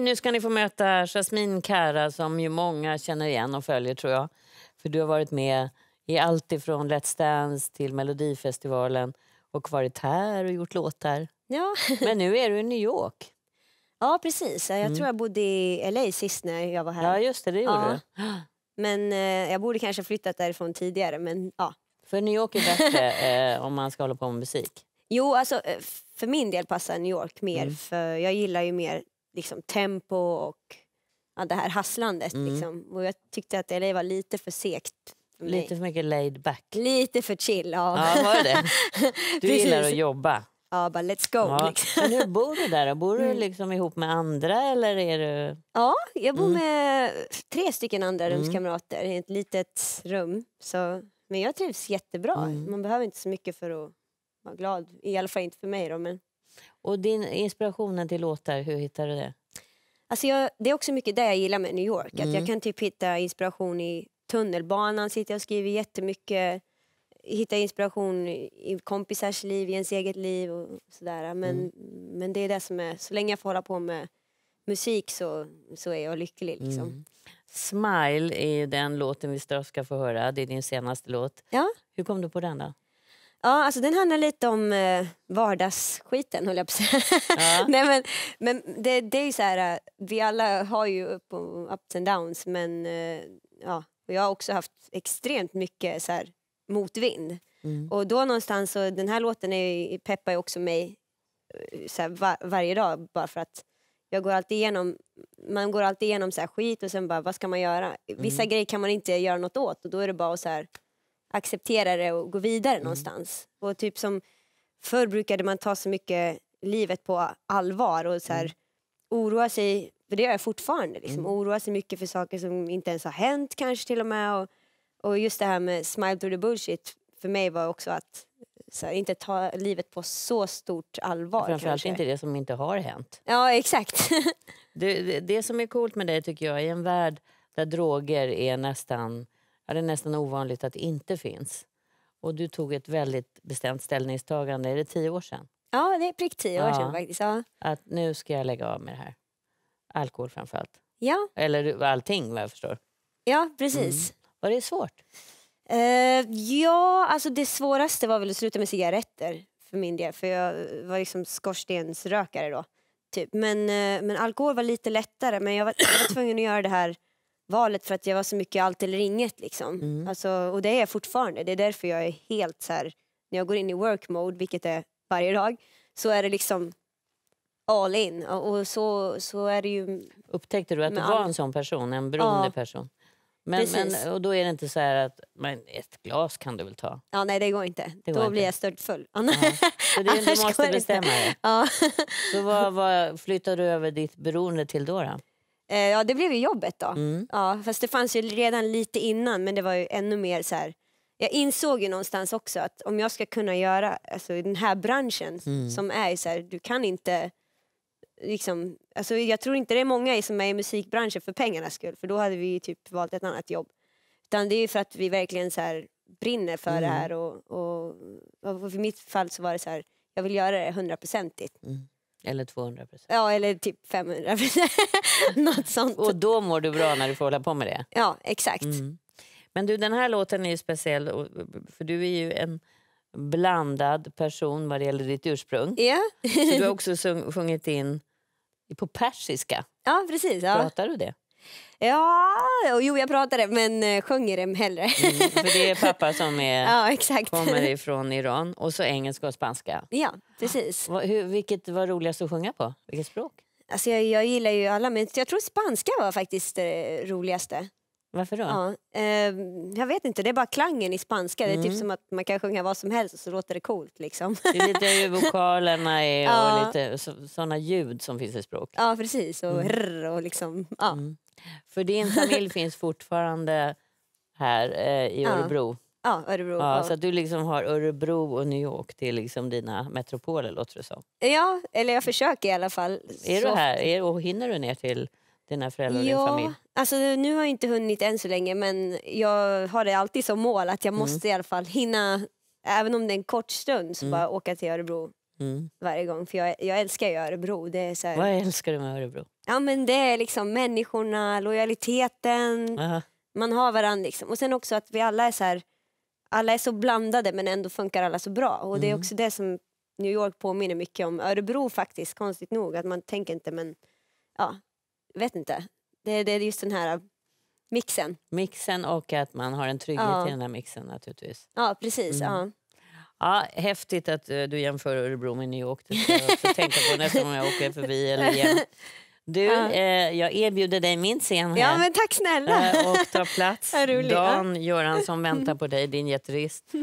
nu ska ni få möta Jasmine Kara som ju många känner igen och följer tror jag. För du har varit med i allt ifrån Let's Dance till Melodifestivalen och varit här och gjort låtar. Ja. Men nu är du i New York. Ja, precis. Jag mm. tror jag bodde i LA sist när jag var här. Ja, just det. Det gjorde ja. du. Men eh, jag borde kanske ha flyttat därifrån tidigare. Men, ja. För New York är bättre eh, om man ska hålla på med musik? Jo, alltså eh, för min del passar New York mer. Mm. För Jag gillar ju mer liksom, tempo och ja, det här hasslandet. Mm. Liksom. Och jag tyckte att LA var lite för segt. lite för mycket laid back. Lite för chill. Ja, ja var det? Du gillar att jobba. Ja, bara let's go. Ja. Liksom. hur bor du där? Bor du mm. liksom ihop med andra? Eller är du... Ja, jag bor mm. med tre stycken andra mm. rumskamrater i ett litet rum. Så, men jag trivs jättebra. Mm. Man behöver inte så mycket för att vara glad. I alla fall inte för mig. Då, men... Och din inspirationen till låtar, hur hittar du det? Alltså jag, det är också mycket det jag gillar med New York. Mm. Att jag mm. kan typ hitta inspiration i tunnelbanan, sitter och skriver jättemycket. Hittar inspiration i kompisars liv, i ens eget liv och sådär. Men, mm. men det är det som är, så länge jag får hålla på med musik så, så är jag lycklig. Liksom. Mm. Smile är den låten vi ska få höra, det är din senaste låt. Ja? Hur kom du på den då? Ja, alltså den handlar lite om eh, vardagsskiten höll jag på att säga. Ja. Nej, men, men det, det är ju så här, eh, vi alla har ju upp och, ups and downs men eh, ja, och jag har också haft extremt mycket så här, motvind. Mm. Och då någonstans, och den här låten är, peppar ju också mig eh, så här, var, varje dag bara för att jag går alltid igenom, man går alltid igenom så här, skit och sen bara vad ska man göra? Vissa mm. grejer kan man inte göra något åt och då är det bara så här, acceptera det och gå vidare mm. någonstans. Och typ som förr brukade man ta så mycket livet på allvar och så här, mm. oroa sig, för det gör jag fortfarande, liksom, mm. oroa sig mycket för saker som inte ens har hänt kanske till och med. Och, och just det här med smile through the bullshit för mig var också att här, inte ta livet på så stort allvar. Framförallt kanske. inte det som inte har hänt. Ja, exakt. det, det, det som är coolt med dig tycker jag, i en värld där droger är nästan ja, det är nästan ovanligt att det inte finns. Och du tog ett väldigt bestämt ställningstagande, är det tio år sedan? Ja, det är prick tio år ja. sedan faktiskt. Ja. Att nu ska jag lägga av med det här. Alkohol framförallt. Ja. Eller allting vad jag förstår. Ja, precis. Mm. Var det svårt? Uh, ja, alltså det svåraste var väl att sluta med cigaretter för min del. För jag var liksom skorstensrökare då. Typ. Men, uh, men alkohol var lite lättare. Men jag var, jag var tvungen att göra det här valet för att jag var så mycket allt eller inget. Liksom. Mm. Alltså, och det är jag fortfarande. Det är därför jag är helt så här, när jag går in i work mode, vilket är varje dag, så är det liksom all in. Och så, så är det ju... Upptäckte du att du var en sån person, en beroende ja. person? Men, men, och då är det inte så att, men ett glas kan du väl ta? Ja, nej det går inte. Det går då inte. blir jag störtfull. Ja. du måste bestämma dig. Ja. Så vad, vad flyttade du över ditt beroende till då? då? Eh, ja, det blev ju jobbet då. Mm. Ja, fast det fanns ju redan lite innan, men det var ju ännu mer så här. Jag insåg ju någonstans också att om jag ska kunna göra, alltså i den här branschen mm. som är så här, du kan inte Liksom, alltså jag tror inte det är många som är i musikbranschen för pengarnas skull, för då hade vi typ valt ett annat jobb. Utan det är för att vi verkligen så här, brinner för mm. det här och, och, och, för mitt fall så var det så här, jag vill göra det hundraprocentigt. Mm. Eller 200 procent. Ja, eller typ 500 procent. Något sånt. Och då mår du bra när du får hålla på med det? Ja, exakt. Mm. Men du, den här låten är ju speciell för du är ju en blandad person vad det gäller ditt ursprung. Ja. Yeah. du har också sjungit in på persiska. Ja, precis. Ja. Pratar du det? Ja, jo jag pratade men eh, sjunger dem hellre. Mm, för det är pappa som är, ja, exakt. kommer ifrån Iran och så engelska och spanska. Ja, precis. Ja. Hur, vilket var roligast att sjunga på? Vilket språk? Alltså jag, jag gillar ju alla men jag tror spanska var faktiskt det eh, roligaste. Varför då? Ja, eh, jag vet inte, det är bara klangen i spanska. Mm. Det är typ mm. som att man kan sjunga vad som helst och så låter det coolt. Liksom. Det är lite vokalerna är och ja. lite sådana ljud som finns i språk. Ja, precis. Och mm. rr och liksom, ja. Mm. För din familj finns fortfarande här eh, i Örebro? Ja, Örebro. Ja, så att du liksom har Örebro och New York till liksom dina metropoler låter det som. Ja, eller jag försöker i alla fall. Är så... du här är, och hinner du ner till dina föräldrar och ja, din familj? Alltså, nu har jag inte hunnit än så länge men jag har det alltid som mål att jag mm. måste mm. i alla fall hinna, även om det är en kort stund, så mm. bara åka till Örebro Mm. varje gång. För jag, jag älskar ju Örebro. Det är så här... Vad älskar du med Örebro? Ja men det är liksom människorna, lojaliteten, Aha. man har varandra liksom. Och sen också att vi alla är så här, alla är så blandade men ändå funkar alla så bra. Och mm. det är mm. också det som New York påminner mycket om Örebro faktiskt, konstigt nog. Att man tänker inte men, ja, vet inte. Det, det är just den här mixen. Mixen och att man har en trygghet ja. i den här mixen naturligtvis. Ja precis. Mm. Ja. Ja, häftigt att eh, du jämför Örebro med New York. Det ska jag också tänka på nästa gång jag åker förbi. Eller igen. Du, ja. eh, jag erbjuder dig min scen här. Ja, men tack snälla. Eh, och ta plats. Dan Göransson väntar på dig, din gitarrist.